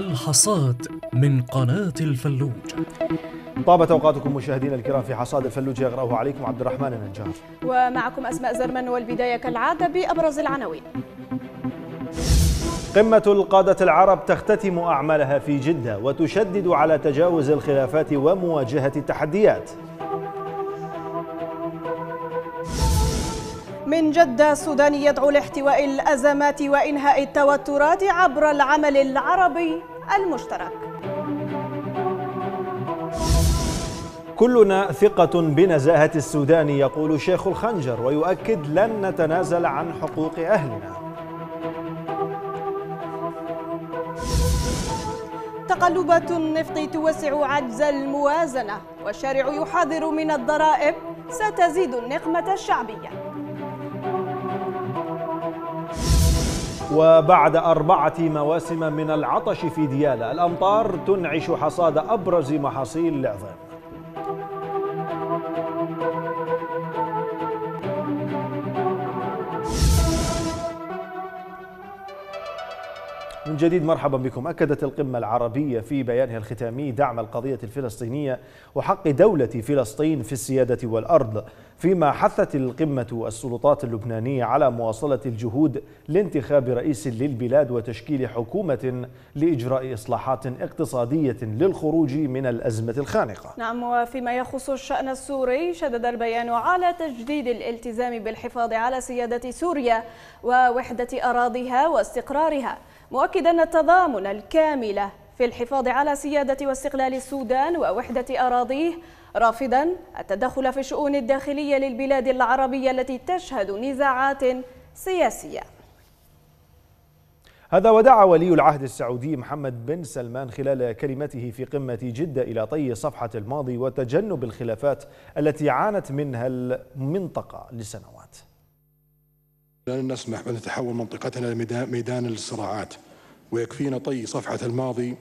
الحصاد من قناة الفلوج طابت اوقاتكم مشاهدينا الكرام في حصاد الفلوج يقراه عليكم عبد الرحمن النجار ومعكم اسماء زرمن والبدايه كالعاده بابرز العناوين قمة القادة العرب تختتم أعمالها في جدة وتشدد على تجاوز الخلافات ومواجهة التحديات من جدة السوداني يدعو لاحتواء الأزمات وإنهاء التوترات عبر العمل العربي المشترك كلنا ثقة بنزاهة السودان يقول شيخ الخنجر ويؤكد لن نتنازل عن حقوق أهلنا تقلبات النفط توسع عجز الموازنة والشارع يحاذر من الضرائب ستزيد النقمة الشعبية وبعد أربعة مواسم من العطش في ديالى الأمطار تنعش حصاد أبرز محاصيل العظام من جديد مرحبا بكم أكدت القمة العربية في بيانها الختامي دعم القضية الفلسطينية وحق دولة فلسطين في السيادة والأرض فيما حثت القمة السلطات اللبنانية على مواصلة الجهود لانتخاب رئيس للبلاد وتشكيل حكومة لإجراء إصلاحات اقتصادية للخروج من الأزمة الخانقة نعم وفيما يخص الشأن السوري شدد البيان على تجديد الالتزام بالحفاظ على سيادة سوريا ووحدة أراضيها واستقرارها مؤكدا التضامن الكامل في الحفاظ على سيادة واستقلال السودان ووحدة أراضيه رافضا التدخل في الشؤون الداخلية للبلاد العربية التي تشهد نزاعات سياسية هذا ودعا ولي العهد السعودي محمد بن سلمان خلال كلمته في قمة جدة إلى طي صفحة الماضي وتجنب الخلافات التي عانت منها المنطقة لسنوات لا نسمح بأن تتحول منطقتنا لميدان الصراعات ويكفينا طي صفحة الماضي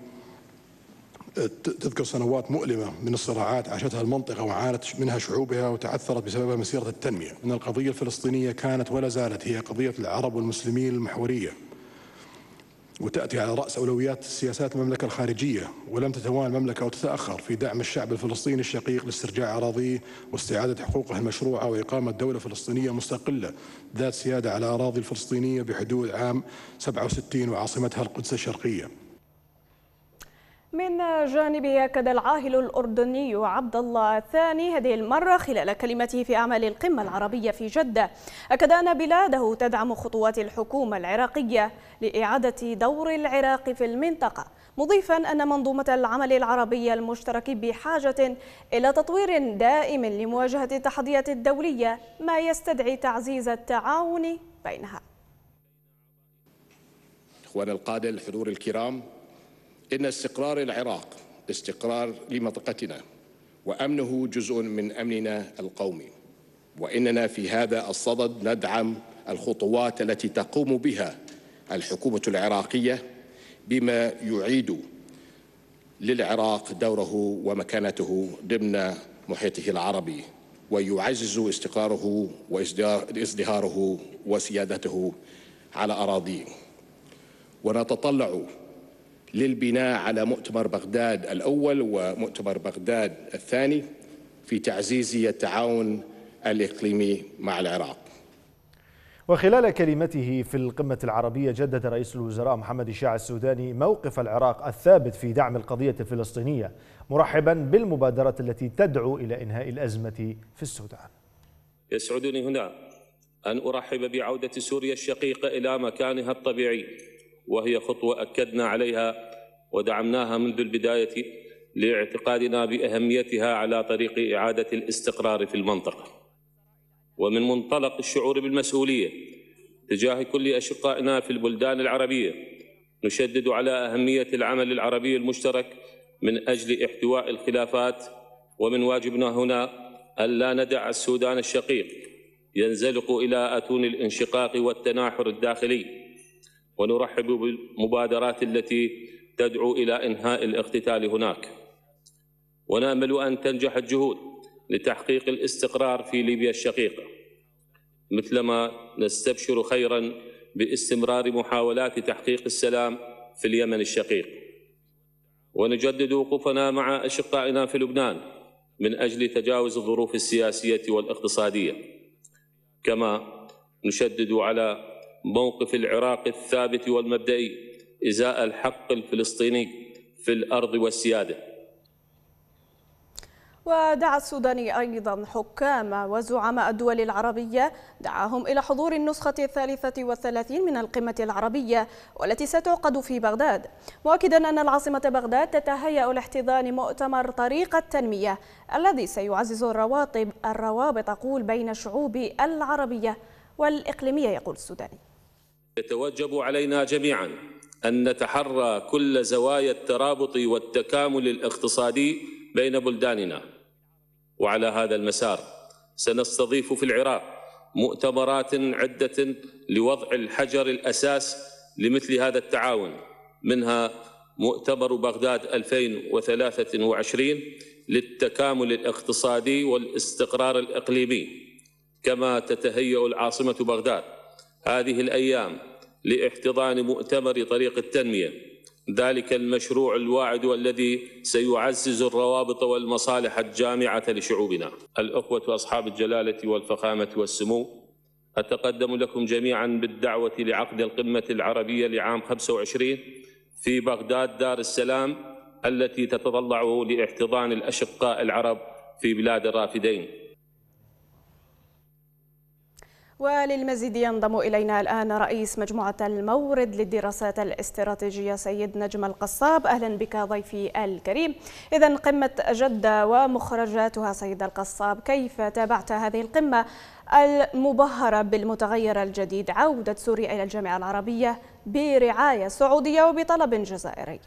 تذكر سنوات مؤلمة من الصراعات عاشتها المنطقة وعانت منها شعوبها وتعثرت بسببها مسيرة التنمية أن القضية الفلسطينية كانت ولا زالت هي قضية العرب والمسلمين المحورية وتأتي على رأس أولويات سياسات المملكة الخارجية ولم تتوان المملكة وتتأخر في دعم الشعب الفلسطيني الشقيق لاسترجاع أراضيه واستعادة حقوقه المشروعة وإقامة دولة فلسطينية مستقلة ذات سيادة على أراضي الفلسطينية بحدود عام 67 وعاصمتها القدس الشرقية من جانبه أكد العاهل الأردني عبد الله الثاني هذه المرة خلال كلمته في أعمال القمة العربية في جدة أكد أن بلاده تدعم خطوات الحكومة العراقية لإعادة دور العراق في المنطقة مضيفا أن منظومة العمل العربية المشترك بحاجة إلى تطوير دائم لمواجهة التحديات الدولية ما يستدعي تعزيز التعاون بينها. إخوان القادة الحضور الكرام إن استقرار العراق استقرار لمنطقتنا وأمنه جزء من أمننا القومي وإننا في هذا الصدد ندعم الخطوات التي تقوم بها الحكومة العراقية بما يعيد للعراق دوره ومكانته ضمن محيطه العربي ويعزز استقراره وازدهاره وسيادته على أراضيه ونتطلع للبناء على مؤتمر بغداد الأول ومؤتمر بغداد الثاني في تعزيز التعاون الإقليمي مع العراق وخلال كلمته في القمة العربية جدد رئيس الوزراء محمد الشاع السوداني موقف العراق الثابت في دعم القضية الفلسطينية مرحبا بالمبادرة التي تدعو إلى إنهاء الأزمة في السودان يسعدني هنا أن أرحب بعودة سوريا الشقيقة إلى مكانها الطبيعي وهي خطوة أكدنا عليها ودعمناها منذ البداية لاعتقادنا بأهميتها على طريق إعادة الاستقرار في المنطقة ومن منطلق الشعور بالمسؤولية تجاه كل أشقائنا في البلدان العربية نشدد على أهمية العمل العربي المشترك من أجل احتواء الخلافات ومن واجبنا هنا ألا ندع السودان الشقيق ينزلق إلى أتون الانشقاق والتناحر الداخلي ونرحب بالمبادرات التي تدعو إلى إنهاء الاقتتال هناك ونامل أن تنجح الجهود لتحقيق الاستقرار في ليبيا الشقيقة مثلما نستبشر خيرا باستمرار محاولات تحقيق السلام في اليمن الشقيق ونجدد وقوفنا مع أشقائنا في لبنان من أجل تجاوز الظروف السياسية والاقتصادية كما نشدد على موقف العراق الثابت والمبدئي إزاء الحق الفلسطيني في الأرض والسيادة ودعا السوداني أيضا حكام وزعماء الدول العربية دعاهم إلى حضور النسخة الثالثة والثلاثين من القمة العربية والتي ستعقد في بغداد مؤكدا أن العاصمة بغداد تتهيأ لاحتضان مؤتمر طريق التنمية الذي سيعزز الروابط الروابط أقول بين الشعوب العربية والإقليمية يقول السوداني يتوجب علينا جميعا أن نتحرى كل زوايا الترابط والتكامل الاقتصادي بين بلداننا وعلى هذا المسار سنستضيف في العراق مؤتمرات عدة لوضع الحجر الأساس لمثل هذا التعاون منها مؤتمر بغداد 2023 للتكامل الاقتصادي والاستقرار الإقليمي كما تتهيأ العاصمة بغداد هذه الأيام لاحتضان مؤتمر طريق التنمية ذلك المشروع الواعد والذي سيعزز الروابط والمصالح الجامعة لشعوبنا الأخوة أصحاب الجلالة والفخامة والسمو أتقدم لكم جميعا بالدعوة لعقد القمة العربية لعام 25 في بغداد دار السلام التي تتطلع لاحتضان الأشقاء العرب في بلاد الرافدين وللمزيد ينضم إلينا الآن رئيس مجموعة المورد للدراسات الاستراتيجية سيد نجم القصاب أهلا بك ضيفي الكريم إذا قمة جدة ومخرجاتها سيد القصاب كيف تابعت هذه القمة المبهرة بالمتغير الجديد عودة سوريا إلى الجامعة العربية برعاية سعودية وبطلب جزائري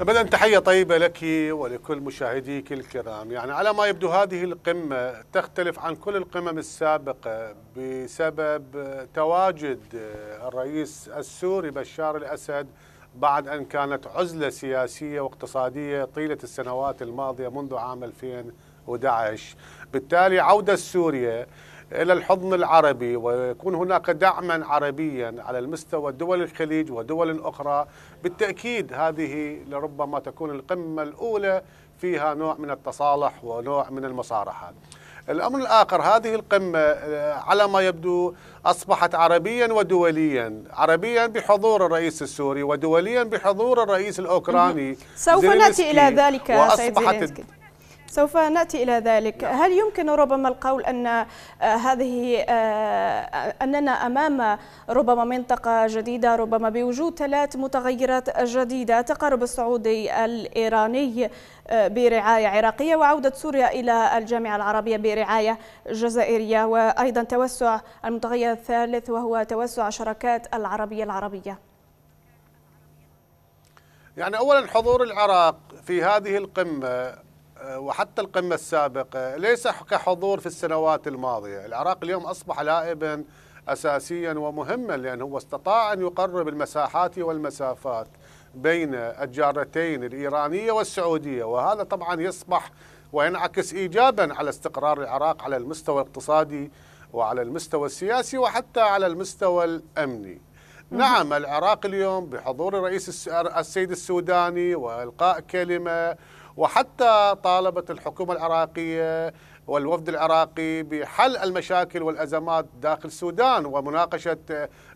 أبدا تحية طيبة لك ولكل مشاهديك الكرام يعني على ما يبدو هذه القمة تختلف عن كل القمم السابقة بسبب تواجد الرئيس السوري بشار الأسد بعد أن كانت عزلة سياسية واقتصادية طيلة السنوات الماضية منذ عام 2011 بالتالي عودة سوريا إلى الحضن العربي ويكون هناك دعما عربيا على المستوى دول الخليج ودول أخرى بالتأكيد هذه لربما تكون القمة الأولى فيها نوع من التصالح ونوع من المصارحة الأمر الآخر هذه القمة آه، على ما يبدو أصبحت عربيا ودوليا عربيا بحضور الرئيس السوري ودوليا بحضور الرئيس الأوكراني سوف ناتي إلى ذلك وأصبحت سوف ناتي الى ذلك نعم. هل يمكن ربما القول ان آه، هذه آه، اننا امام ربما منطقه جديده ربما بوجود ثلاث متغيرات جديده تقارب السعودي الايراني آه، برعايه عراقيه وعوده سوريا الى الجامعه العربيه برعايه جزائريه وايضا توسع المتغير الثالث وهو توسع شركات العربيه العربيه يعني اولا حضور العراق في هذه القمه آه، وحتى القمة السابقة ليس كحضور في السنوات الماضية العراق اليوم أصبح لائبا أساسيا ومهما لأنه استطاع أن يقرب المساحات والمسافات بين الجارتين الإيرانية والسعودية وهذا طبعا يصبح وينعكس إيجابا على استقرار العراق على المستوى الاقتصادي وعلى المستوى السياسي وحتى على المستوى الأمني نعم العراق اليوم بحضور الرئيس السيد السوداني وإلقاء كلمة وحتى طالبت الحكومة العراقية والوفد العراقي بحل المشاكل والأزمات داخل السودان ومناقشة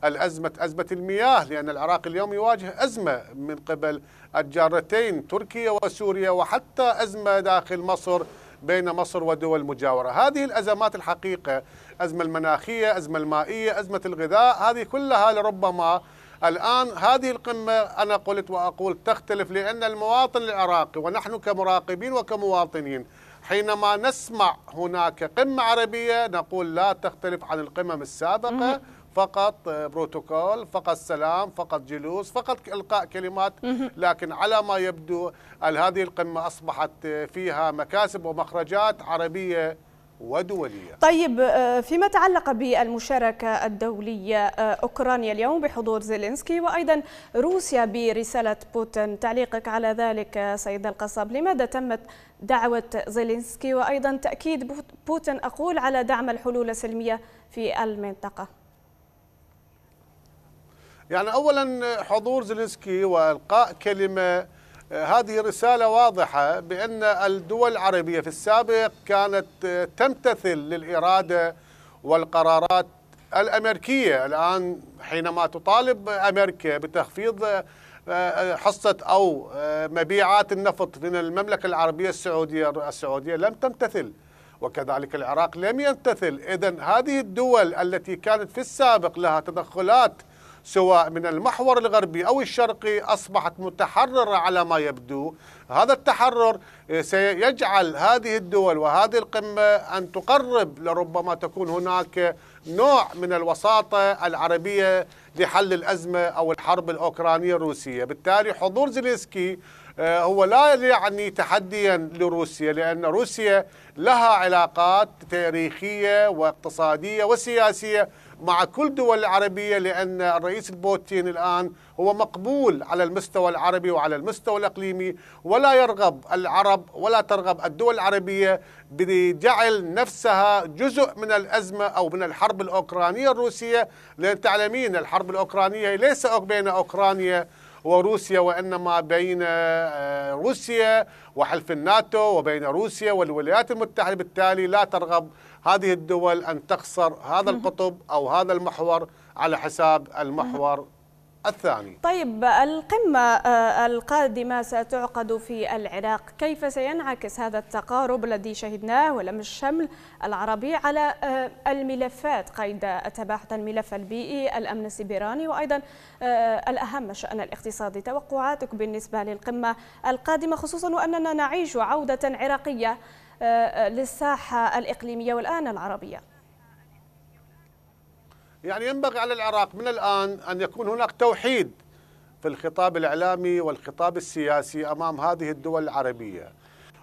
الأزمة أزمة المياه لأن العراق اليوم يواجه أزمة من قبل الجارتين تركيا وسوريا وحتى أزمة داخل مصر بين مصر ودول المجاورة هذه الأزمات الحقيقة أزمة المناخية أزمة المائية أزمة الغذاء هذه كلها لربما الآن هذه القمة أنا قلت وأقول تختلف لأن المواطن العراقي ونحن كمراقبين وكمواطنين حينما نسمع هناك قمة عربية نقول لا تختلف عن القمم السابقة فقط بروتوكول فقط سلام فقط جلوس فقط إلقاء كلمات لكن على ما يبدو هذه القمة أصبحت فيها مكاسب ومخرجات عربية ودولية طيب آه، فيما تعلق بالمشاركة الدولية آه، أوكرانيا اليوم بحضور زيلينسكي وأيضا روسيا برسالة بوتين تعليقك على ذلك سيد القصاب لماذا تمت دعوة زيلينسكي وأيضا تأكيد بوتين أقول على دعم الحلول السلمية في المنطقة يعني أولا حضور زيلينسكي وإلقاء كلمة هذه رسالة واضحة بأن الدول العربية في السابق كانت آه، تمتثل للإرادة والقرارات الأمريكية الآن حينما تطالب أمريكا بتخفيض آه، آه، حصة أو مبيعات النفط من المملكة العربية السعودية السعودية لم تمتثل وكذلك العراق لم يمتثل إذا هذه الدول التي كانت في السابق لها تدخلات سواء من المحور الغربي أو الشرقي أصبحت متحررة على ما يبدو هذا التحرر آه، سيجعل هذه الدول وهذه القمة أن تقرب لربما تكون هناك نوع من الوساطة العربية لحل الأزمة أو الحرب الأوكرانية الروسية بالتالي حضور زيلينسكي آه، هو لا يعني تحديا لروسيا لأن روسيا لها علاقات تاريخية واقتصادية وسياسية مع كل دول العربية لأن الرئيس بوتين الآن هو مقبول على المستوى العربي وعلى المستوى الإقليمي ولا يرغب العرب ولا ترغب الدول العربية بجعل نفسها جزء من الأزمة أو من الحرب الأوكرانية الروسية لأن تعلمين الحرب الأوكرانية ليس بين أوكرانيا وروسيا وانما بين آه، روسيا وحلف الناتو وبين روسيا والولايات المتحده بالتالي لا ترغب هذه الدول أن تخسر هذا القطب أو هذا المحور على حساب المحور الثاني طيب القمة آه، القادمة ستعقد في العراق كيف سينعكس هذا التقارب الذي شهدناه ولم الشمل العربي على آه، الملفات قيد أتباحث الملف البيئي الأمن السبراني وأيضا آه، الأهم الشأن الاقتصادي توقعاتك بالنسبة للقمة القادمة خصوصا وأننا نعيش عودة عراقية للساحة الإقليمية والآن العربية يعني ينبغي على العراق من الآن أن يكون هناك توحيد في الخطاب الإعلامي والخطاب السياسي أمام هذه الدول العربية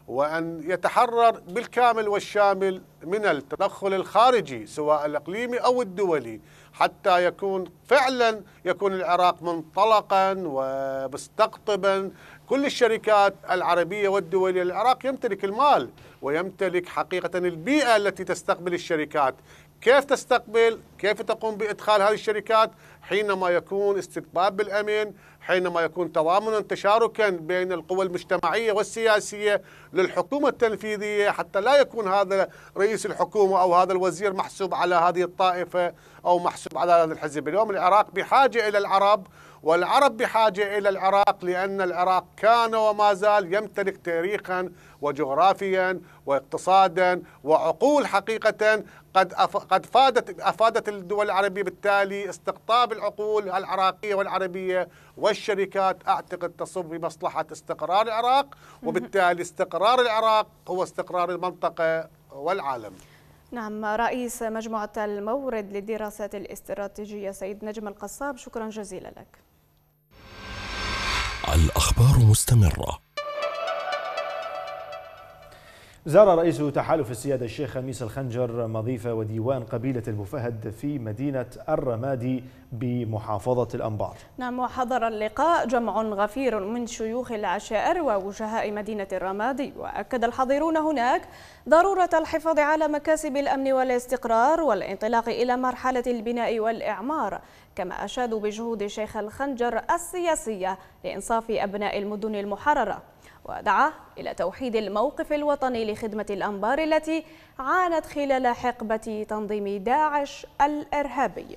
وأن يتحرر بالكامل والشامل من التدخل الخارجي سواء الإقليمي أو الدولي حتى يكون فعلا يكون العراق منطلقا ومستقطبا كل الشركات العربية والدولية للعراق يمتلك المال ويمتلك حقيقة البيئة التي تستقبل الشركات كيف تستقبل كيف تقوم بإدخال هذه الشركات حينما يكون استتباب بالأمن حينما يكون تضامنا تشاركا بين القوى المجتمعية والسياسية للحكومة التنفيذية حتى لا يكون هذا رئيس الحكومة أو هذا الوزير محسوب على هذه الطائفة أو محسوب على هذا الحزب اليوم العراق بحاجة إلى العرب والعرب بحاجة إلى العراق لأن العراق كان وما زال يمتلك تاريخا وجغرافيا واقتصادا وعقول حقيقة قد قد فادت افادت الدول العربيه بالتالي استقطاب العقول العراقيه والعربيه والشركات اعتقد تصب بمصلحه استقرار العراق وبالتالي استقرار العراق هو استقرار المنطقه والعالم. نعم رئيس مجموعه المورد للدراسات الاستراتيجيه سيد نجم القصاب شكرا جزيلا لك. الأخبار مستمرة زار رئيس تحالف السيادة الشيخ خميس الخنجر مضيفة وديوان قبيلة المفهد في مدينة الرمادي بمحافظة الأنبار نعم وحضر اللقاء جمع غفير من شيوخ العشائر ووجهاء مدينة الرمادي وأكد الحاضرون هناك ضرورة الحفاظ على مكاسب الأمن والاستقرار والانطلاق إلى مرحلة البناء والإعمار كما أشادوا بجهود شيخ الخنجر السياسية لإنصاف أبناء المدن المحررة ودعاه إلى توحيد الموقف الوطني لخدمة الأنبار التي عانت خلال حقبة تنظيم داعش الإرهابي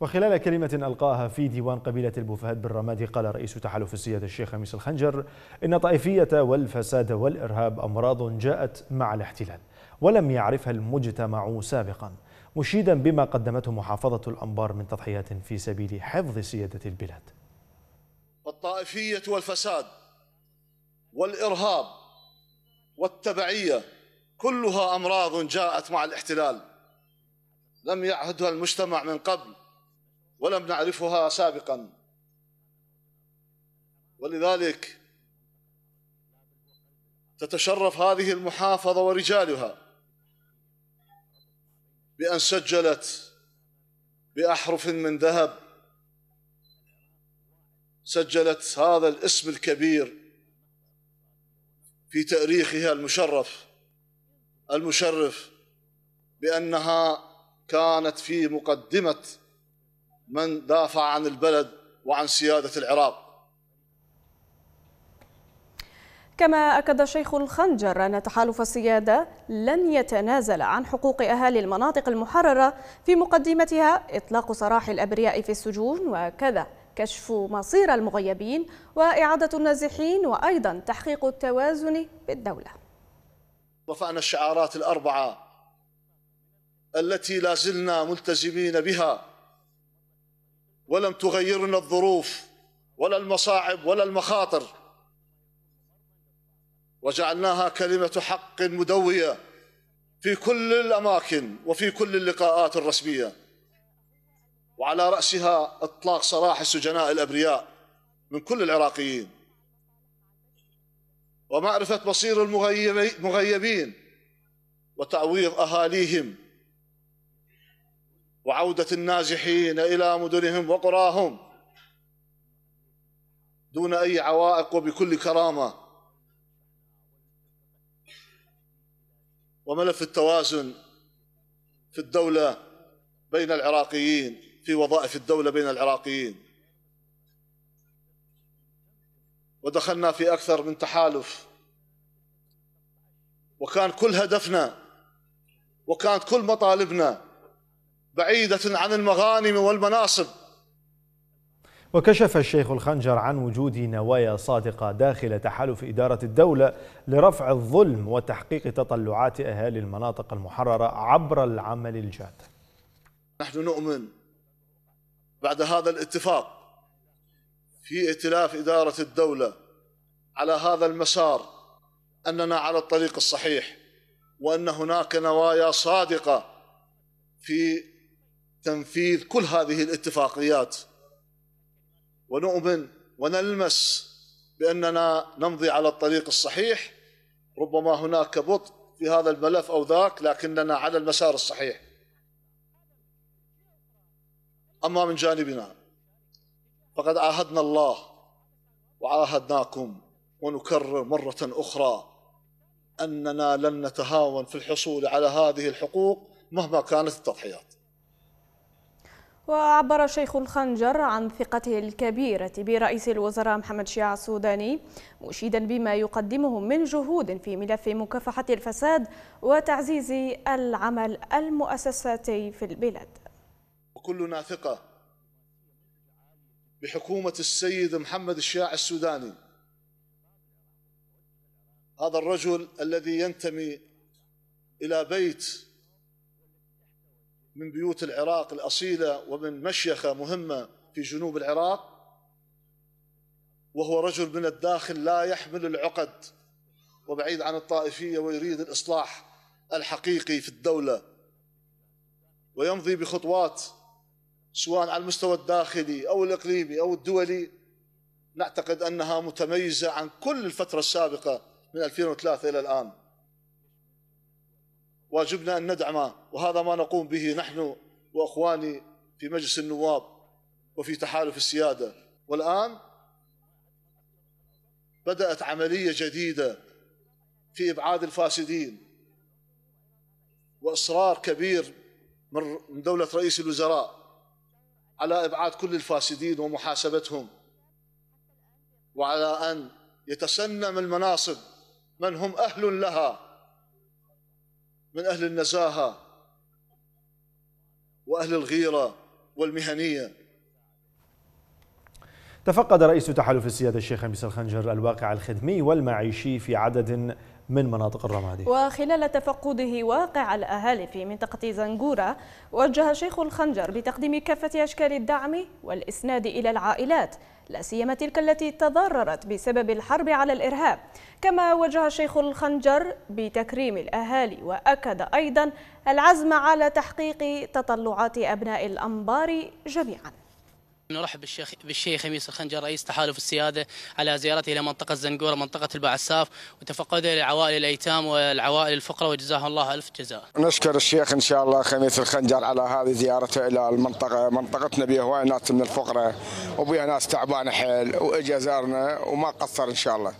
وخلال كلمة ألقاها في ديوان قبيلة البوفهد بالرمادي قال رئيس تحالف السيادة الشيخ خميس الخنجر إن الطائفية والفساد والإرهاب أمراض جاءت مع الاحتلال ولم يعرفها المجتمع سابقا مشيدا بما قدمته محافظة الأنبار من تضحيات في سبيل حفظ سيادة البلاد والطائفية والفساد والإرهاب والتبعية كلها أمراض جاءت مع الاحتلال لم يعهدها المجتمع من قبل ولم نعرفها سابقا ولذلك تتشرف هذه المحافظة ورجالها بأن سجلت بأحرف من ذهب سجلت هذا الاسم الكبير في تاريخها المشرف المشرف بانها كانت في مقدمه من دافع عن البلد وعن سياده العراق كما أكد شيخ الخنجر أن تحالف السيادة لن يتنازل عن حقوق أهالي المناطق المحررة في مقدمتها إطلاق سراح الأبرياء في السجون وكذا كشف مصير المغيبين وإعادة النازحين وأيضا تحقيق التوازن بالدولة وفقنا الشعارات الأربعة التي لا زلنا ملتزمين بها ولم تغيرنا الظروف ولا المصاعب ولا المخاطر وجعلناها كلمة حق مدوية في كل الأماكن وفي كل اللقاءات الرسمية وعلى رأسها إطلاق سراح السجناء الأبرياء من كل العراقيين ومعرفة مصير المغيبين وتعويض أهاليهم وعودة النازحين إلى مدنهم وقراهم دون أي عوائق وبكل كرامة وملف التوازن في الدولة بين العراقيين في وظائف الدولة بين العراقيين ودخلنا في أكثر من تحالف وكان كل هدفنا وكانت كل مطالبنا بعيدة عن المغانم والمناصب وكشف الشيخ الخنجر عن وجود نوايا صادقة داخل تحالف إدارة الدولة لرفع الظلم وتحقيق تطلعات أهالي المناطق المحررة عبر العمل الجاد نحن نؤمن بعد هذا الاتفاق في ائتلاف إدارة الدولة على هذا المسار أننا على الطريق الصحيح وأن هناك نوايا صادقة في تنفيذ كل هذه الاتفاقيات ونؤمن ونلمس بأننا نمضي على الطريق الصحيح ربما هناك بطء في هذا الملف أو ذاك لكننا على المسار الصحيح أما من جانبنا فقد عاهدنا الله وعاهدناكم ونكرر مرة أخرى أننا لن نتهاون في الحصول على هذه الحقوق مهما كانت التضحيات وعبر شيخ الخنجر عن ثقته الكبيرة برئيس الوزراء محمد شيع السوداني مشيدا بما يقدمه من جهود في ملف مكافحة الفساد وتعزيز العمل المؤسساتي في البلاد وكلنا ثقة بحكومة السيد محمد الشياع السوداني هذا الرجل الذي ينتمي إلى بيت من بيوت العراق الأصيلة ومن مشيخة مهمة في جنوب العراق وهو رجل من الداخل لا يحمل العقد وبعيد عن الطائفية ويريد الإصلاح الحقيقي في الدولة ويمضي بخطوات سواء على المستوى الداخلي او الاقليمي او الدولي نعتقد انها متميزه عن كل الفتره السابقه من 2003 الى الان. واجبنا ان ندعمه وهذا ما نقوم به نحن واخواني في مجلس النواب وفي تحالف السياده والان بدات عمليه جديده في ابعاد الفاسدين واصرار كبير من دوله رئيس الوزراء على إبعاد كل الفاسدين ومحاسبتهم وعلى أن يتسنم المناصب من هم أهل لها من أهل النزاهة وأهل الغيرة والمهنية تفقد رئيس تحالف السيادة الشيخ أميس الخنجر الواقع الخدمي والمعيشي في عدد من مناطق الرمادي وخلال تفقده واقع الأهالي في منطقة زنجورة وجه شيخ الخنجر بتقديم كافة أشكال الدعم والإسناد إلى العائلات لا سيما تلك التي تضررت بسبب الحرب على الإرهاب كما وجه شيخ الخنجر بتكريم الأهالي وأكد أيضا العزم على تحقيق تطلعات أبناء الأنبار جميعاً نرحب بالشيخ بالشيخ خميس الخنجر رئيس تحالف السياده على زيارته الى منطقه زنقوره منطقه البعساف وتفقده لعوائل الايتام والعوائل الفقراء وجزاه الله الف جزاء. نشكر الشيخ ان شاء الله خميس الخنجر على هذه زيارته الى المنطقه، منطقتنا بها هواي ناس من الفقراء وبها ناس تعبانه حيل واجى زارنا وما قصر ان شاء الله.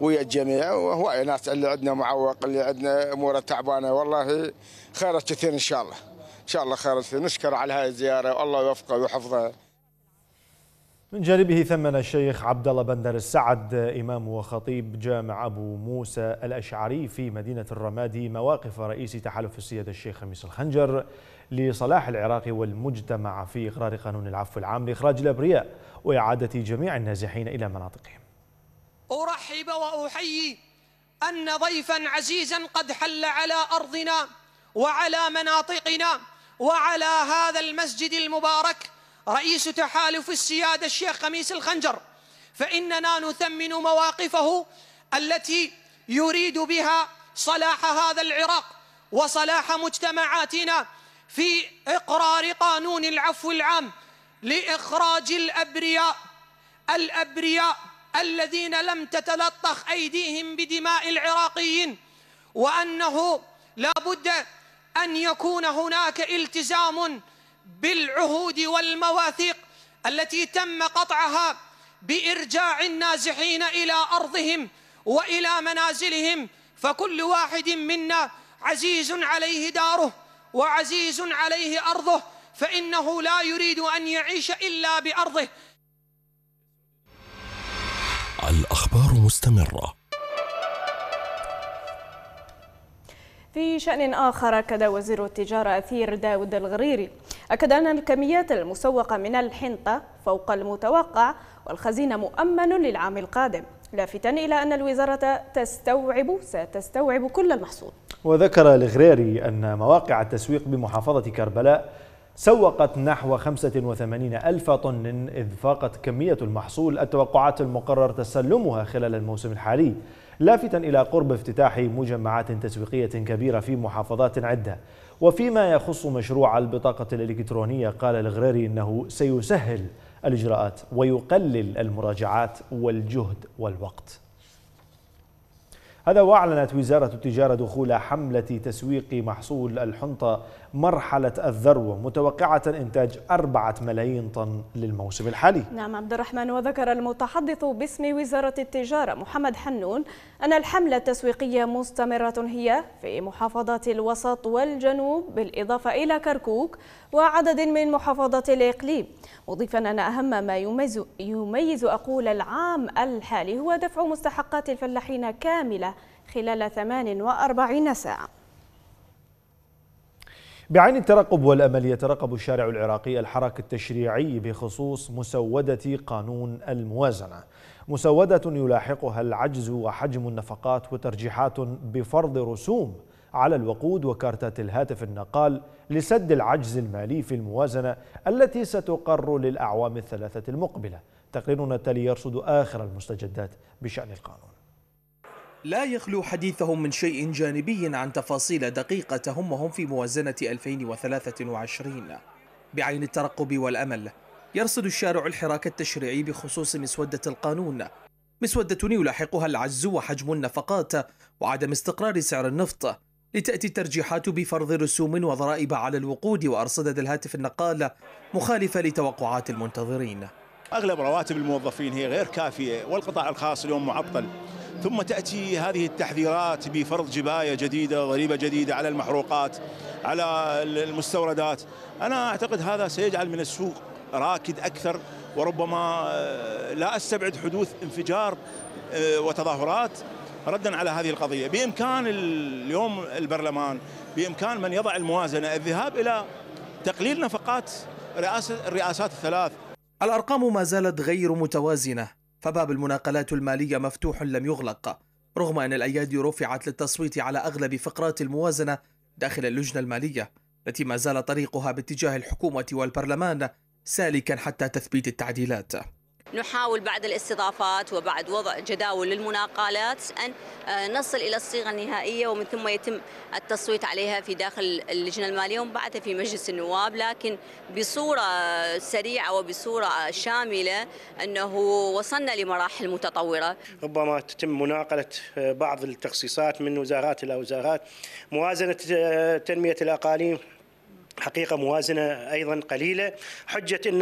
ويا الجميع وهواي ناس اللي عندنا معوق اللي عندنا اموره تعبانه والله خيرات كثير ان شاء الله. ان شاء الله خيرات كثير نشكر على هذه الزياره والله يوفقه ويحفظه. من جانبه ثمن الشيخ عبد الله بندر السعد إمام وخطيب جامع أبو موسى الأشعري في مدينة الرمادي مواقف رئيس تحالف السيادة الشيخ خميس الخنجر لصلاح العراق والمجتمع في إقرار قانون العفو العام لإخراج الأبرياء وإعادة جميع النازحين إلى مناطقهم أرحب وأحيي أن ضيفا عزيزا قد حل على أرضنا وعلى مناطقنا وعلى هذا المسجد المبارك رئيس تحالف السيادة الشيخ خميس الخنجر فإننا نثمن مواقفه التي يريد بها صلاح هذا العراق وصلاح مجتمعاتنا في إقرار قانون العفو العام لإخراج الأبرياء الأبرياء الذين لم تتلطخ أيديهم بدماء العراقيين وأنه لا بد أن يكون هناك التزام بالعهود والمواثيق التي تم قطعها بإرجاع النازحين إلى أرضهم وإلى منازلهم فكل واحد منا عزيز عليه داره وعزيز عليه أرضه فإنه لا يريد أن يعيش إلا بأرضه الأخبار مستمرة في شأن آخر أكد وزير التجارة أثير داود الغريري أكد أن الكميات المسوقة من الحنطة فوق المتوقع والخزينة مؤمن للعام القادم لافتا إلى أن الوزارة تستوعب ستستوعب كل المحصول وذكر الغريري أن مواقع التسويق بمحافظة كربلاء سوقت نحو 85 ألف طن إذ فاقت كمية المحصول التوقعات المقرر تسلمها خلال الموسم الحالي لافتا إلى قرب افتتاح مجمعات تسويقية كبيرة في محافظات عدة وفيما يخص مشروع البطاقة الإلكترونية قال الغريري إنه سيسهل الإجراءات ويقلل المراجعات والجهد والوقت هذا وأعلنت وزارة التجارة دخول حملة تسويق محصول الحنطة مرحلة الذروة متوقعة إنتاج أربعة ملايين طن للموسم الحالي نعم عبد الرحمن وذكر المتحدث باسم وزارة التجارة محمد حنون أن الحملة التسويقية مستمرة هي في محافظات الوسط والجنوب بالإضافة إلى كركوك وعدد من محافظات الإقليم مضيفا أن أهم ما يميز, يميز أقول العام الحالي هو دفع مستحقات الفلاحين كاملة خلال 48 ساعة بعين الترقب والأمل يترقب الشارع العراقي الحراك التشريعي بخصوص مسودة قانون الموازنة مسودة يلاحقها العجز وحجم النفقات وترجيحات بفرض رسوم على الوقود وكارتات الهاتف النقال لسد العجز المالي في الموازنة التي ستقر للأعوام الثلاثة المقبلة تقريرنا التالي يرصد آخر المستجدات بشأن القانون لا يخلو حديثهم من شيء جانبي عن تفاصيل دقيقة تهمهم في موازنة 2023 بعين الترقب والأمل يرصد الشارع الحراك التشريعي بخصوص مسودة القانون مسودة يلاحقها العجز وحجم النفقات وعدم استقرار سعر النفط لتأتي الترجيحات بفرض رسوم وضرائب على الوقود وأرصدة الهاتف النقال مخالفة لتوقعات المنتظرين أغلب رواتب الموظفين هي غير كافية والقطاع الخاص اليوم معطل ثم تأتي هذه التحذيرات بفرض جباية جديدة ضريبة جديدة على المحروقات على المستوردات أنا أعتقد هذا سيجعل من السوق راكد أكثر وربما آه، لا أستبعد حدوث انفجار آه، وتظاهرات ردا على هذه القضية بإمكان اليوم البرلمان بإمكان من يضع الموازنة الذهاب إلى تقليل نفقات رئاسه الرئاسات الثلاث الأرقام ما زالت غير متوازنة فباب المناقلات المالية مفتوح لم يغلق رغم أن الأيادي رفعت للتصويت على أغلب فقرات الموازنة داخل اللجنة المالية التي ما زال طريقها باتجاه الحكومة والبرلمان سالكا حتى تثبيت التعديلات نحاول بعد الاستضافات وبعد وضع جداول للمناقلات أن آه، نصل إلى الصيغة النهائية ومن ثم يتم التصويت عليها في داخل اللجنة المالية وبعدها في مجلس النواب لكن بصورة سريعة وبصورة شاملة أنه وصلنا لمراحل متطورة ربما تتم مناقلة آه، بعض التخصيصات من وزارات إلى وزارات موازنة آه، تنمية الأقاليم حقيقة موازنة أيضا قليلة حجة أن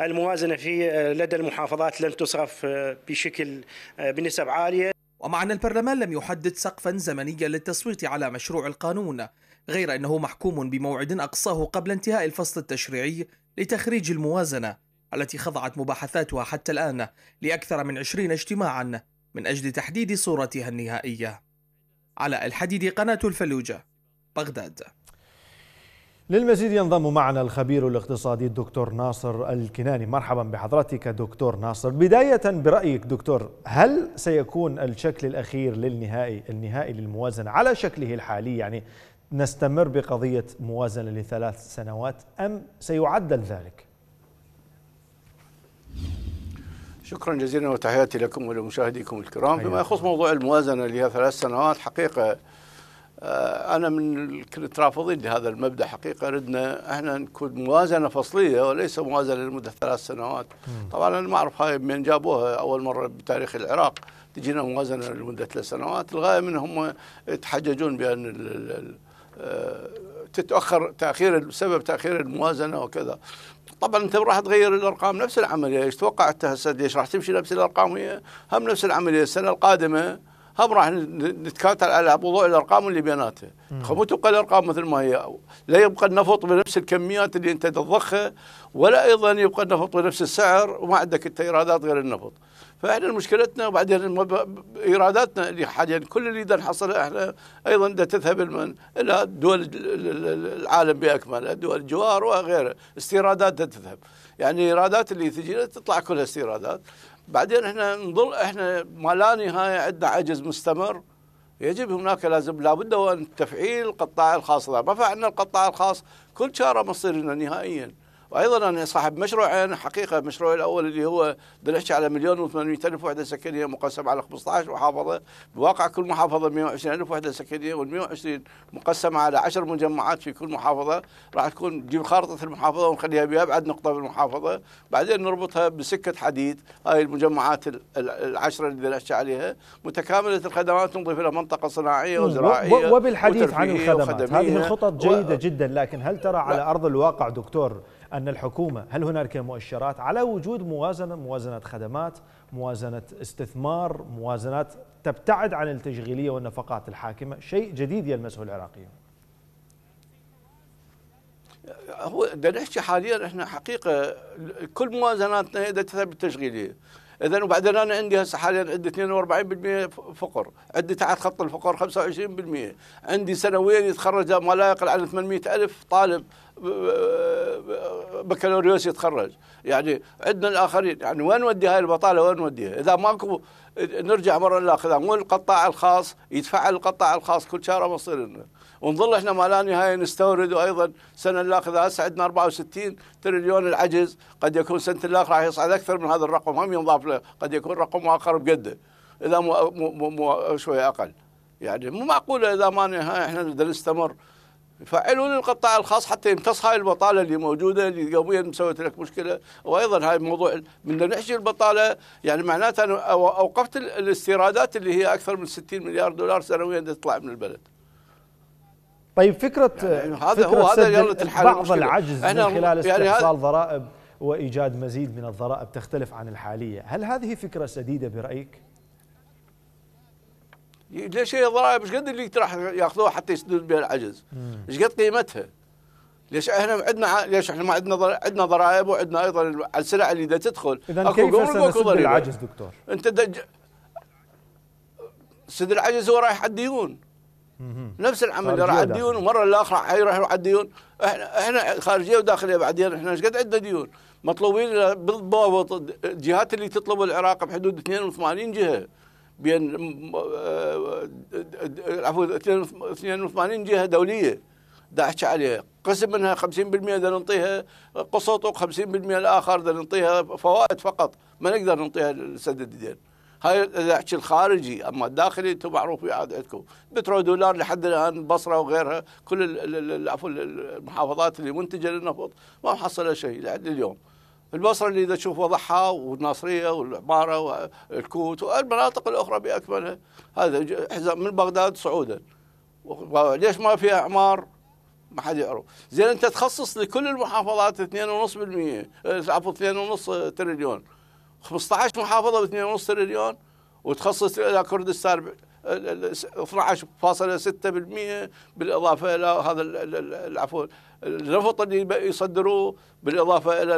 الموازنة في لدى المحافظات لن تصرف بشكل بنسب عالية ومع أن البرلمان لم يحدد سقفا زمنيا للتصويت على مشروع القانون غير أنه محكوم بموعد أقصاه قبل انتهاء الفصل التشريعي لتخريج الموازنة التي خضعت مباحثاتها حتى الآن لأكثر من 20 اجتماعا من أجل تحديد صورتها النهائية على الحديد قناة الفلوجة بغداد للمزيد ينضم معنا الخبير الاقتصادي الدكتور ناصر الكناني مرحبا بحضرتك دكتور ناصر بداية برأيك دكتور هل سيكون الشكل الأخير للنهائي النهائي للموازنة على شكله الحالي يعني نستمر بقضية موازنة لثلاث سنوات أم سيعدل ذلك؟ شكرا جزيلا وتحياتي لكم ولمشاهديكم الكرام فيما يخص موضوع الموازنة هي ثلاث سنوات حقيقة آه، انا من كنت رافضين لهذا المبدا حقيقه ردنا احنا نكون موازنه فصليه وليس موازنه لمده ثلاث سنوات طبعا انا ما اعرف هاي من جابوها اول مره بتاريخ العراق تجينا موازنه لمده ثلاث سنوات الغايه منهم يتحججون بان آه، تتاخر تاخير بسبب تاخير الموازنه وكذا طبعا انت راح تغير الارقام نفس العمليه ايش توقعتها هسه ليش راح تمشي نفس الارقام هي هم نفس العمليه السنه القادمه هم راح نتكاتل على موضوع الارقام اللي بيناته مو تبقى الارقام مثل ما هي لا يبقى النفط بنفس الكميات اللي انت تضخها ولا ايضا يبقى النفط بنفس السعر وما عندك انت ايرادات غير النفط فاحنا مشكلتنا وبعدين ايراداتنا اللي حاليا كل اللي نحصلها احنا ايضا تذهب المن الى دول العالم باكمله دول الجوار وغيره استيرادات تذهب يعني ايرادات اللي تجي تطلع كلها استيرادات بعدين احنا نظل احنا ما لا نهايه عندنا عجز مستمر يجب هناك لازم لابد ان تفعيل القطاع الخاص اذا ما فعلنا القطاع الخاص كل شاره مصيرنا نهائيا وايضا انا صاحب مشروعين حقيقه المشروع الاول اللي هو بدنا نحكي على مليون و800 الف وحده سكنيه مقسمه على 15 محافظه بواقع كل محافظه 120 الف وحده سكنيه وال 120 مقسمه على 10 مجمعات في كل محافظه راح تكون نجيب خارطه المحافظه ونخليها بابعد نقطه في المحافظه بعدين نربطها بسكه حديد هاي المجمعات العشره اللي بدنا نحكي عليها متكامله الخدمات نضيف لها منطقه صناعيه وزراعيه وبالحديث عن الخدمات هذه الخطط جيده و... جدا لكن هل ترى على ارض الواقع دكتور أن الحكومة هل هنالك مؤشرات على وجود موازنة موازنة خدمات موازنة استثمار موازنات تبتعد عن التشغيلية والنفقات الحاكمة شيء جديد يلمسه العراقيون هو نحكي حاليا احنا حقيقه كل موازناتنا تذهب التشغيليه اذا وبعدين انا عندي هسه حاليا عندي 42% فقر، عندي تحت خط الفقر 25%، عندي سنويا يتخرج ما لا يقل عن 800 الف طالب بكالوريوس يتخرج، يعني عندنا الاخرين، يعني وين نودي هاي البطاله وين نوديها؟ اذا ماكو نرجع مره لاخر، مو القطاع الخاص يدفع القطاع الخاص كل شهر ما لنا. ونظل احنا ما لا نهايه نستورد وايضا السنه اللي اخذها هسه عندنا 64 تريليون العجز قد يكون سنه اللي راح يصعد اكثر من هذا الرقم هم ينضاف له قد يكون رقم اخر بقده اذا مو مو مو شويه اقل يعني مو معقوله اذا ما نهايه احنا بدنا نستمر فعلوا للقطاع الخاص حتى يمتص هاي البطاله اللي موجوده اللي يوميا مسويت لك مشكله وايضا هاي موضوع بدنا نحجي البطاله يعني معناته انا اوقفت الاستيرادات اللي هي اكثر من 60 مليار دولار سنويا تطلع من البلد طيب فكره يعني هذا فكرة هو هذا جلة الحل بعض العجز من خلال يعني استحصال يعني ضرائب وايجاد مزيد من الضرائب تختلف عن الحاليه، هل هذه فكره سديده برايك؟ ليش هي ضرائب ايش قد اللي راح ياخذوها حتى يسدون بها العجز؟ ايش قد قيمتها؟ ليش احنا عندنا ليش احنا ما عندنا عندنا ضرائب وعندنا ايضا على السلع اللي دا تدخل اذا كيف سد العجز دكتور؟ انت سد العجز هو رايح على الديون نفس العمل راح الديون ومره الاخرى يروح الديون احنا احنا خارجيه وداخليه بعدين احنا ايش قد عندنا ديون مطلوبين بالضبط الجهات اللي تطلب العراق بحدود 82 جهه بين آه، عفوا 82 جهه دوليه دا احكي عليها قسم منها 50% دا نعطيها قسط و50% الاخر دا نعطيها فوائد فقط ما نقدر نعطيها لسدد الدين هاي احكي الخارجي اما الداخلي انتم معروف وياك عندكم بترول دولار لحد الان البصره وغيرها كل عفوا المحافظات اللي منتجه للنفط ما محصله شيء لحد اليوم البصره اللي اذا تشوف وضعها والناصريه والعماره والكوت والمناطق الاخرى باكملها هذا حزام من بغداد صعودا ليش ما فيها اعمار؟ ما حد يعرف زين انت تخصص لكل المحافظات 2.5% عفوا 2.5 تريليون 15 محافظه ب 2.5 تريليون وتخصص الى كردستان 12.6% بالاضافه الى هذا العفو النفط اللي يصدروه بالاضافه الى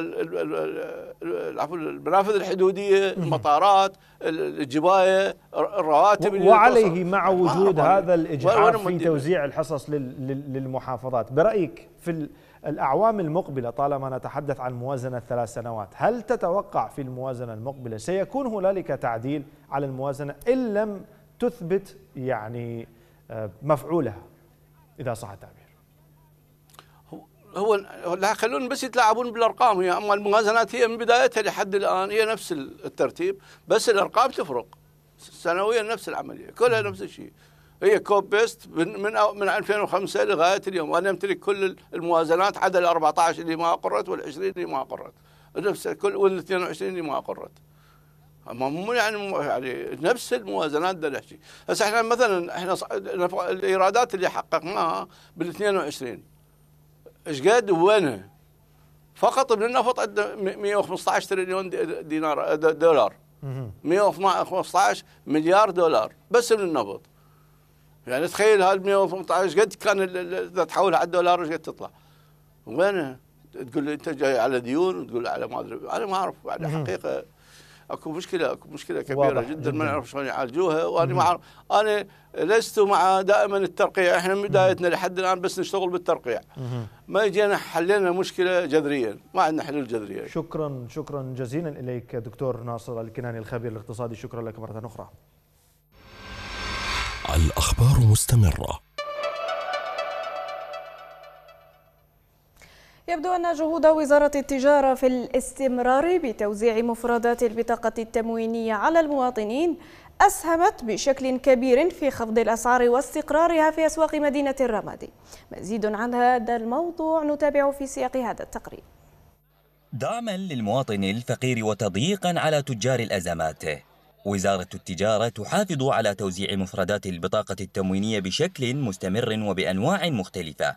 العفو المنافذ الحدوديه، المطارات، الجبايه، الرواتب اللي وعليه مع وجود هذا الاجحاف في توزيع الحصص للمحافظات، برايك في الأعوام المقبلة طالما نتحدث عن موازنة ثلاث سنوات هل تتوقع في الموازنة المقبلة سيكون هنالك تعديل على الموازنة إن لم تثبت يعني آه، مفعولها إذا صح التعبير هو لا خلون بس يتلاعبون بالارقام هي اما الموازنات هي من بدايتها لحد الان هي نفس الترتيب بس الارقام تفرق سنويا نفس العمليه كلها نفس الشيء هي كوب بيست من من من 2005 لغايه اليوم وانا امتلك كل الموازنات عدا ال 14 اللي ما اقرت وال 20 اللي ما اقرت نفس كل وال 22 اللي ما اقرت اما مو يعني يعني نفس الموازنات ده نحكي هسه احنا مثلا احنا الايرادات اللي حققناها بال 22 ايش قد وين فقط من النفط عندنا 115 تريليون دينار دولار 115 مليار دولار بس من النفط يعني تخيل هال 118 قد كان اذا تحولها على الدولار ايش قد تطلع وين تقول انت جاي على ديون وتقول على ما ادري انا ما اعرف يعني حقيقه اكو مشكله اكو مشكله كبيره جدا ما نعرف شلون يعالجوها وانا ما اعرف انا لست مع دائما الترقيع احنا من بدايتنا لحد الان بس نشتغل بالترقيع ما جينا حلينا مشكله جذريا ما عندنا حلول جذريه شكرا شكرا جزيلا اليك دكتور ناصر الكناني الخبير الاقتصادي شكرا لك مره اخرى الأخبار مستمرة يبدو أن جهود وزارة التجارة في الاستمرار بتوزيع مفردات البطاقة التموينية على المواطنين أسهمت بشكل كبير في خفض الأسعار واستقرارها في أسواق مدينة الرمادي مزيد عن هذا الموضوع نتابع في سياق هذا التقرير دعما للمواطن الفقير وتضييقا على تجار الأزمات وزارة التجارة تحافظ على توزيع مفردات البطاقة التموينية بشكل مستمر وبأنواع مختلفة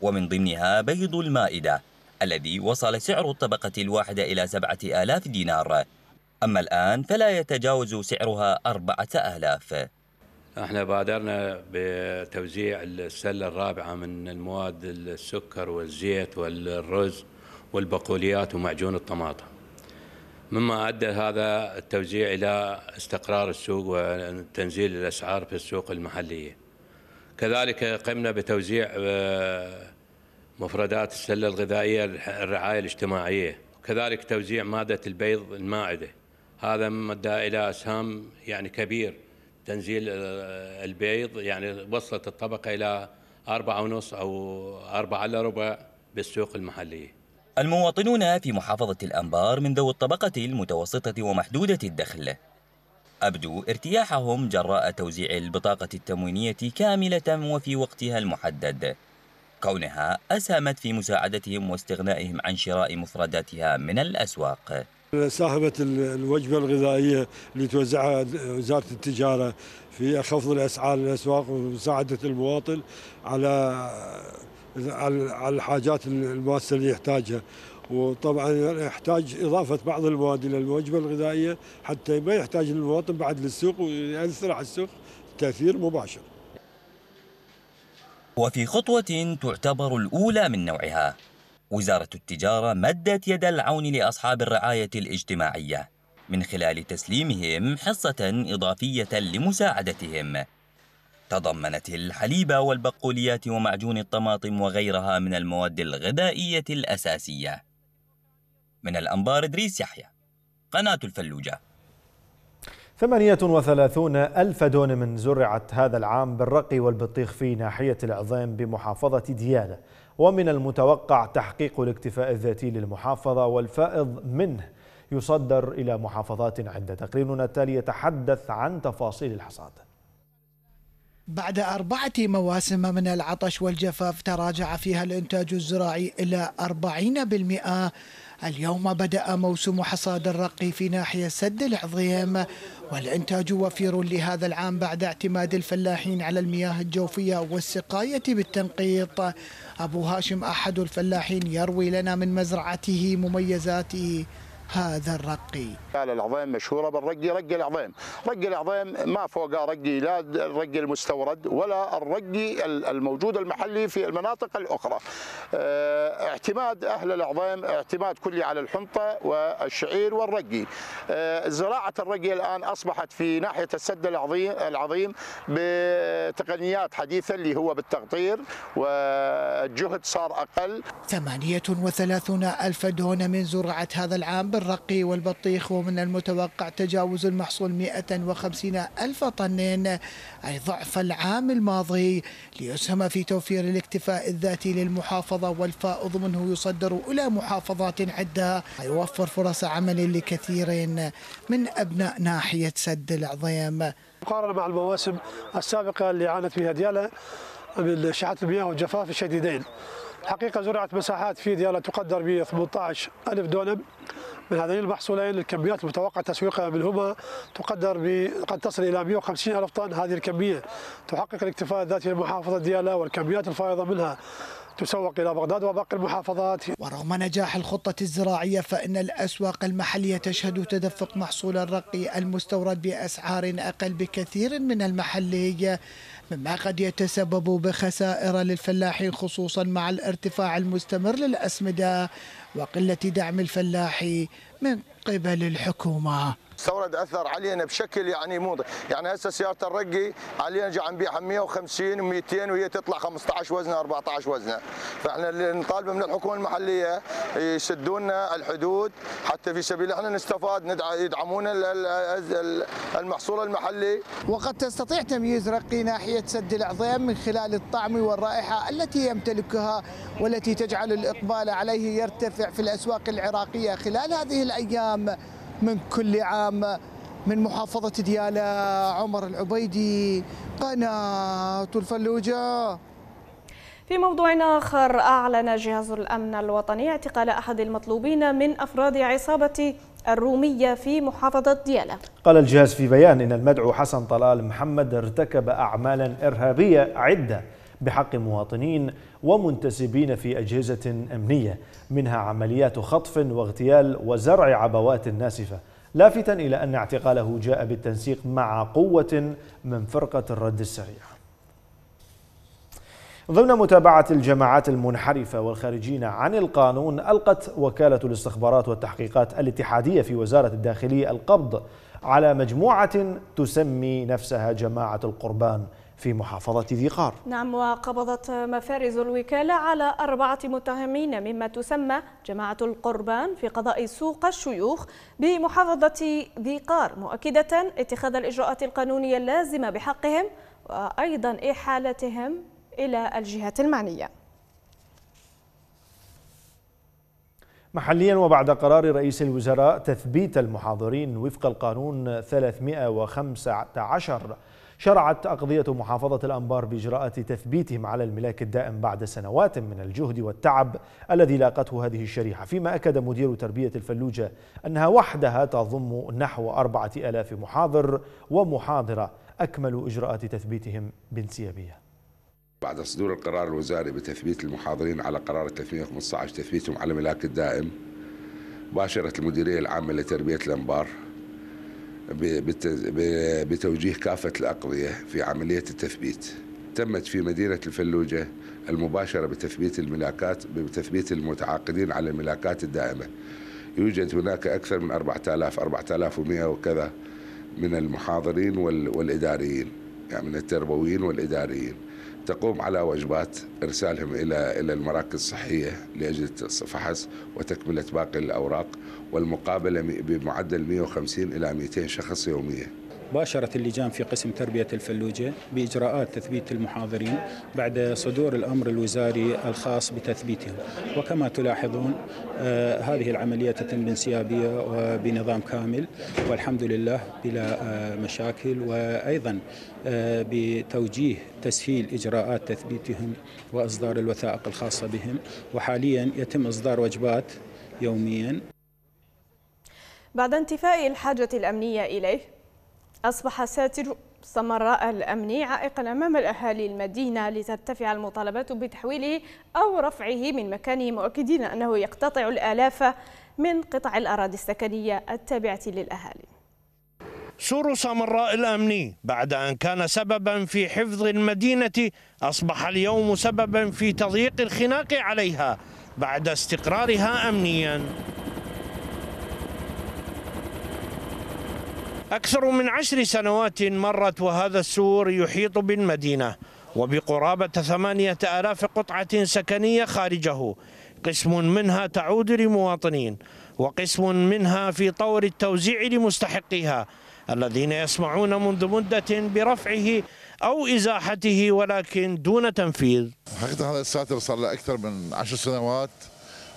ومن ضمنها بيض المائدة الذي وصل سعر الطبقة الواحدة إلى سبعة آلاف دينار أما الآن فلا يتجاوز سعرها أربعة آلاف احنا بادرنا بتوزيع السلة الرابعة من المواد السكر والزيت والرز والبقوليات ومعجون الطماطم مما أدى هذا التوزيع إلى استقرار السوق وتنزيل الأسعار في السوق المحلية كذلك قمنا بتوزيع آه، مفردات السلة الغذائية الرعاية الاجتماعية كذلك توزيع مادة البيض المائدة هذا مدى إلى أسهام يعني كبير تنزيل آه، البيض يعني وصلت الطبقة إلى أربعة ونص أو أربعة إلا ربع بالسوق المحلية المواطنون في محافظة الأنبار من ذوي الطبقة المتوسطة ومحدودة الدخل أبدوا ارتياحهم جراء توزيع البطاقة التموينية كاملة وفي وقتها المحدد كونها أسهمت في مساعدتهم واستغنائهم عن شراء مفرداتها من الأسواق صاحبة الوجبة الغذائية اللي توزعها وزارة التجارة في خفض الأسعار للأسواق ومساعدة المواطن على على الحاجات الماسه اللي يحتاجها وطبعا يحتاج اضافه بعض المواد الى الوجبه الغذائيه حتى ما يحتاج المواطن بعد للسوق وياثر على السوق تاثير مباشر. وفي خطوه تعتبر الاولى من نوعها وزاره التجاره مدت يد العون لاصحاب الرعايه الاجتماعيه من خلال تسليمهم حصه اضافيه لمساعدتهم تضمنت الحليب والبقوليات ومعجون الطماطم وغيرها من المواد الغذائية الأساسية من الأنبار إدريس يحيى قناة الفلوجة 38 ألف دونم زرعت هذا العام بالرقي والبطيخ في ناحية العظام بمحافظة ديالة ومن المتوقع تحقيق الاكتفاء الذاتي للمحافظة والفائض منه يصدر إلى محافظات عدة تقريرنا التالي يتحدث عن تفاصيل الحصاد بعد أربعة مواسم من العطش والجفاف تراجع فيها الإنتاج الزراعي إلى 40% اليوم بدأ موسم حصاد الرقي في ناحية سد العظيم والإنتاج وفير لهذا العام بعد اعتماد الفلاحين على المياه الجوفية والسقاية بالتنقيط أبو هاشم أحد الفلاحين يروي لنا من مزرعته مميزاته هذا الرقي قال العظام مشهورة بالرقي رق العظام رق العظام ما فوقه رقي لا الرقي المستورد ولا الرقي الموجود المحلي في المناطق الأخرى آه، اعتماد أهل العظام اعتماد كلي على الحنطة والشعير والرقي آه، زراعة الرقي الآن أصبحت في ناحية السد العظيم, العظيم بتقنيات حديثة اللي هو بالتغطير والجهد صار أقل 38 ألف من زرعت هذا العام بالرقي والبطيخ ومن المتوقع تجاوز المحصول 150 ألف طن أي ضعف العام الماضي ليسهم في توفير الاكتفاء الذاتي للمحافظة والفائض منه يصدر إلى محافظات عدة يوفر فرص عمل لكثير من أبناء ناحية سد العظيم مقارنة مع المواسم السابقة اللي عانت فيها ديالة من شحة المياه والجفاف الشديدين الحقيقة زرعت مساحات في ديالة تقدر ب 18 ألف دونم من هذين المحصولين الكميات المتوقع تسويقها منهما تقدر ب قد تصل الى 150 الف طن هذه الكميه تحقق الاكتفاء الذاتي لمحافظه ديالى والكميات الفائضه منها تسوق إلى بغداد وباقي المحافظات ورغم نجاح الخطة الزراعية فإن الأسواق المحلية تشهد تدفق محصول الرقي المستورد بأسعار أقل بكثير من المحلية مما قد يتسبب بخسائر للفلاحين خصوصا مع الارتفاع المستمر للأسمدة وقلة دعم الفلاح من قبل الحكومة الثوره تاثر علينا بشكل يعني مو يعني هسه سياره الرقي علينا جا عم نبيعها 150 و200 وهي تطلع 15 وزنه 14 وزنه فاحنا اللي نطالب من الحكومه المحليه يسدون لنا الحدود حتى في سبيل احنا نستفاد ندع... يدعمون المحصول المحلي وقد تستطيع تمييز رقي ناحيه سد العظيم من خلال الطعم والرائحه التي يمتلكها والتي تجعل الاقبال عليه يرتفع في الاسواق العراقيه خلال هذه الايام من كل عام من محافظة ديالى عمر العبيدي قناة الفلوجة في موضوع آخر أعلن جهاز الأمن الوطني اعتقال أحد المطلوبين من أفراد عصابة الرومية في محافظة ديالى قال الجهاز في بيان إن المدعو حسن طلال محمد ارتكب أعمالا إرهابية عدة بحق مواطنين ومنتسبين في أجهزة أمنية منها عمليات خطف واغتيال وزرع عبوات ناسفة لافتا إلى أن اعتقاله جاء بالتنسيق مع قوة من فرقة الرد السريع ضمن متابعة الجماعات المنحرفة والخارجين عن القانون ألقت وكالة الاستخبارات والتحقيقات الاتحادية في وزارة الداخلية القبض على مجموعة تسمي نفسها جماعة القربان في محافظة ذي قار نعم وقبضت مفارز الوكالة على أربعة متهمين مما تسمى جماعة القربان في قضاء سوق الشيوخ بمحافظة ذي قار مؤكدة اتخاذ الإجراءات القانونية اللازمة بحقهم وأيضا إحالتهم إلى الجهات المعنية محليا وبعد قرار رئيس الوزراء تثبيت المحاضرين وفق القانون 315 شرعت أقضية محافظة الأنبار بإجراءات تثبيتهم على الملاك الدائم بعد سنوات من الجهد والتعب الذي لاقته هذه الشريحة فيما أكد مدير تربية الفلوجة أنها وحدها تضم نحو أربعة آلاف محاضر ومحاضرة أكملوا إجراءات تثبيتهم بانسيابية بعد صدور القرار الوزاري بتثبيت المحاضرين على قرار 315 تثبيتهم على الملاك الدائم باشرت المديرية العامة لتربية الأنبار بتوجيه كافة الأقضية في عملية التثبيت تمت في مدينة الفلوجة المباشرة بتثبيت الملاكات بتثبيت المتعاقدين على الملاكات الدائمة يوجد هناك أكثر من 4000 4100 وكذا من المحاضرين والإداريين يعني من التربويين والإداريين تقوم على وجبات ارسالهم الى الى المراكز الصحيه لاجل الفحص وتكمله باقي الاوراق والمقابلة بمعدل 150 إلى 200 شخص يومياً باشرت اللجان في قسم تربية الفلوجة بإجراءات تثبيت المحاضرين بعد صدور الأمر الوزاري الخاص بتثبيتهم وكما تلاحظون آه، هذه العملية تتم بانسيابية وبنظام كامل والحمد لله بلا آه، مشاكل وأيضا آه، بتوجيه تسهيل إجراءات تثبيتهم وإصدار الوثائق الخاصة بهم وحاليا يتم إصدار وجبات يوميا بعد انتفاء الحاجة الأمنية إليه أصبح ساتر سمراء الأمن عائقا أمام الأهالي المدينة لترتفع المطالبات بتحويله أو رفعه من مكانه مؤكدين أنه يقتطع الآلاف من قطع الأراضي السكنية التابعة للأهالي سور سمراء الأمني بعد أن كان سببا في حفظ المدينة أصبح اليوم سببا في تضييق الخناق عليها بعد استقرارها أمنيا أكثر من عشر سنوات مرت وهذا السور يحيط بالمدينة وبقرابة ثمانية آلاف قطعة سكنية خارجه قسم منها تعود لمواطنين وقسم منها في طور التوزيع لمستحقيها الذين يسمعون منذ مدة برفعه أو إزاحته ولكن دون تنفيذ حقيقة هذا الساتر صار له أكثر من عشر سنوات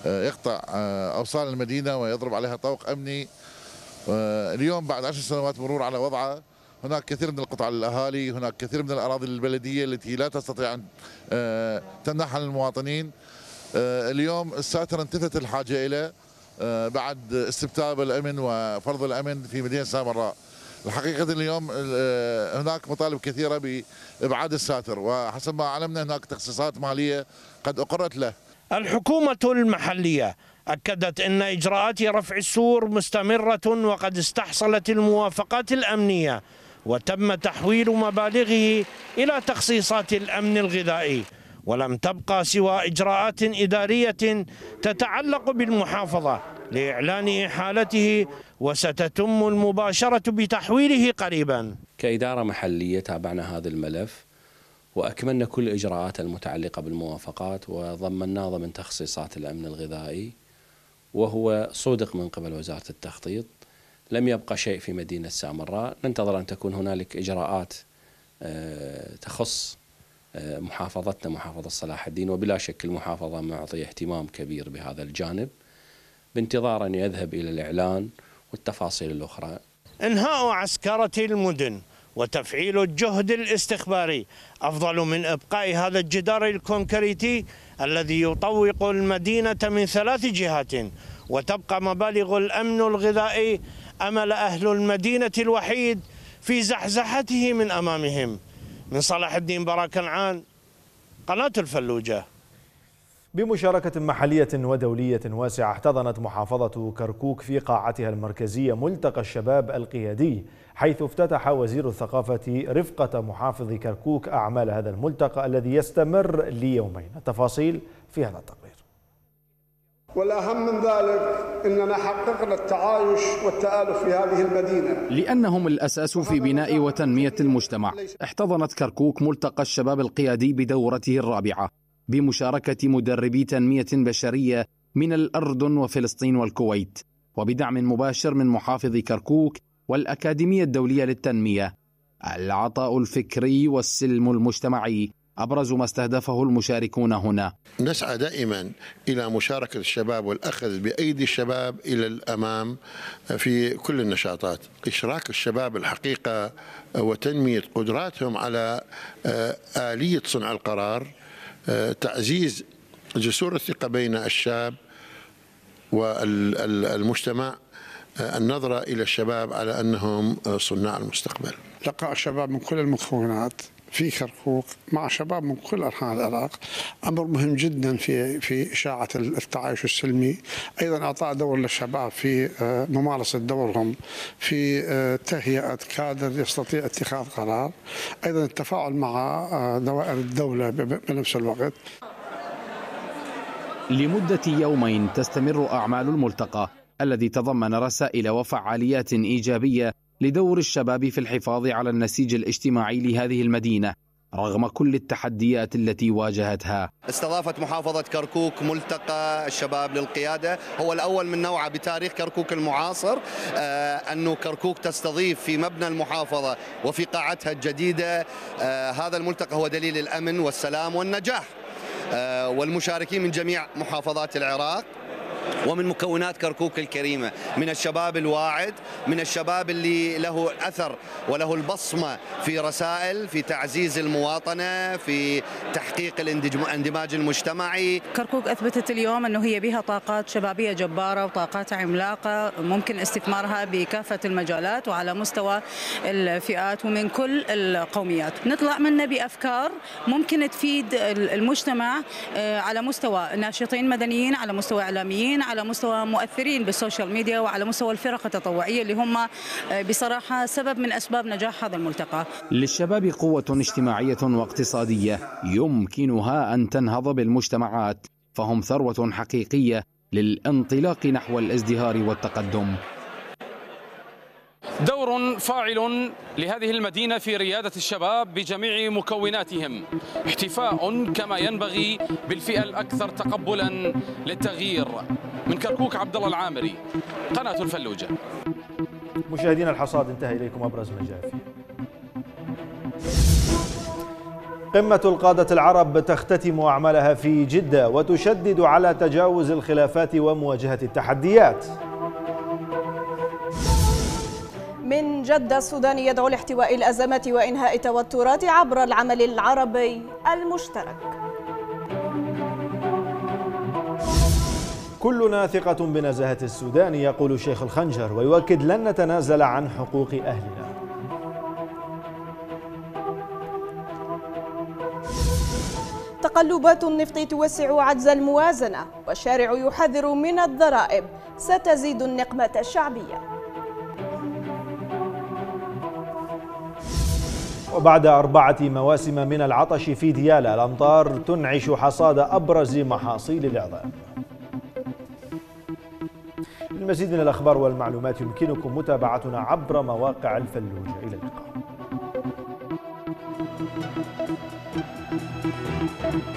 آه، يقطع آه، أوصال المدينة ويضرب عليها طوق أمني اليوم بعد عشر سنوات مرور على وضعه هناك كثير من القطع للاهالي، هناك كثير من الاراضي البلديه التي لا تستطيع ان آه، تمنحها للمواطنين. آه، اليوم الساتر انتفت الحاجه اليه آه، بعد استبتاب الامن وفرض الامن في مدينه سامراء. الحقيقة اليوم هناك مطالب كثيرة بإبعاد الساتر وحسب ما علمنا هناك تخصيصات مالية قد أقرت له الحكومة المحلية أكدت أن إجراءات رفع السور مستمرة وقد استحصلت الموافقات الأمنية وتم تحويل مبالغه إلى تخصيصات الأمن الغذائي ولم تبقى سوى إجراءات إدارية تتعلق بالمحافظة لإعلان إحالته وستتم المباشرة بتحويله قريبا كإدارة محلية تابعنا هذا الملف وأكملنا كل الإجراءات المتعلقة بالموافقات وضمنا ضمن تخصيصات الأمن الغذائي وهو صودق من قبل وزارة التخطيط لم يبقى شيء في مدينة سامراء ننتظر أن تكون هنالك إجراءات آه، تخص آه، محافظتنا محافظة صلاح الدين وبلا شك المحافظة معطية اهتمام كبير بهذا الجانب بانتظار أن يذهب إلى الإعلان والتفاصيل الأخرى انهاء عسكرة المدن وتفعيل الجهد الاستخباري أفضل من إبقاء هذا الجدار الكونكريتي الذي يطوق المدينة من ثلاث جهات وتبقى مبالغ الأمن الغذائي أمل أهل المدينة الوحيد في زحزحته من أمامهم من صلاح الدين براكنعان قناة الفلوجة بمشاركة محلية ودولية واسعة احتضنت محافظة كركوك في قاعتها المركزية ملتقى الشباب القيادي حيث افتتح وزير الثقافة رفقة محافظ كركوك أعمال هذا الملتقى الذي يستمر ليومين التفاصيل في هذا التقرير والأهم من ذلك أننا حققنا التعايش والتآلف في هذه المدينة لأنهم الأساس في بناء وتنمية المجتمع احتضنت كركوك ملتقى الشباب القيادي بدورته الرابعة بمشاركة مدربي تنمية بشرية من الأردن وفلسطين والكويت وبدعم مباشر من محافظ كركوك والأكاديمية الدولية للتنمية العطاء الفكري والسلم المجتمعي أبرز ما استهدفه المشاركون هنا نسعى دائما إلى مشاركة الشباب والأخذ بأيدي الشباب إلى الأمام في كل النشاطات إشراك الشباب الحقيقة وتنمية قدراتهم على آه، آلية صنع القرار تعزيز جسور الثقة بين الشاب والمجتمع النظرة إلى الشباب على أنهم صناع المستقبل لقاء الشباب من كل المكونات في كركوك مع شباب من كل انحاء العراق امر مهم جدا في في اشاعه التعايش السلمي ايضا اعطاء دور للشباب في آه، ممارسه دورهم في آه، تهيئه كادر يستطيع اتخاذ قرار ايضا التفاعل مع آه، دوائر الدوله بنفس الوقت لمدة يومين تستمر أعمال الملتقى الذي تضمن رسائل وفعاليات إيجابية لدور الشباب في الحفاظ على النسيج الاجتماعي لهذه المدينة رغم كل التحديات التي واجهتها استضافت محافظة كركوك ملتقى الشباب للقيادة هو الأول من نوعه بتاريخ كركوك المعاصر آه أنه كركوك تستضيف في مبنى المحافظة وفي قاعتها الجديدة آه هذا الملتقى هو دليل الأمن والسلام والنجاح آه، والمشاركين من جميع محافظات العراق ومن مكونات كركوك الكريمة من الشباب الواعد من الشباب اللي له أثر وله البصمة في رسائل في تعزيز المواطنة في تحقيق الاندماج المجتمعي كركوك أثبتت اليوم أنه هي بها طاقات شبابية جبارة وطاقات عملاقة ممكن استثمارها بكافة المجالات وعلى مستوى الفئات ومن كل القوميات نطلع منه بأفكار ممكن تفيد المجتمع آه، على مستوى ناشطين مدنيين على مستوى إعلاميين الفنانين على مستوى مؤثرين بالسوشيال ميديا وعلى مستوى الفرق التطوعيه اللي هم آه، بصراحه سبب من اسباب نجاح هذا الملتقى. للشباب قوه اجتماعيه واقتصاديه يمكنها ان تنهض بالمجتمعات فهم ثروه حقيقيه للانطلاق نحو الازدهار والتقدم. دور فاعل لهذه المدينة في ريادة الشباب بجميع مكوناتهم احتفاء كما ينبغي بالفئة الأكثر تقبلا للتغيير من كركوك عبد الله العامري قناة الفلوجة مشاهدينا الحصاد انتهى إليكم أبرز ما جاء فيه قمة القادة العرب تختتم أعمالها في جدة وتشدد على تجاوز الخلافات ومواجهة التحديات من جدة السودان يدعو لاحتواء الأزمة وإنهاء التوترات عبر العمل العربي المشترك كلنا ثقة بنزاهة السودان يقول شيخ الخنجر ويؤكد لن نتنازل عن حقوق أهلنا تقلبات النفط توسع عجز الموازنة والشارع يحذر من الضرائب ستزيد النقمة الشعبية وبعد أربعة مواسم من العطش في ديالى الأمطار تنعش حصاد أبرز محاصيل الإعلام للمزيد من الأخبار والمعلومات يمكنكم متابعتنا عبر مواقع الفلوجة إلى اللقاء Thank you.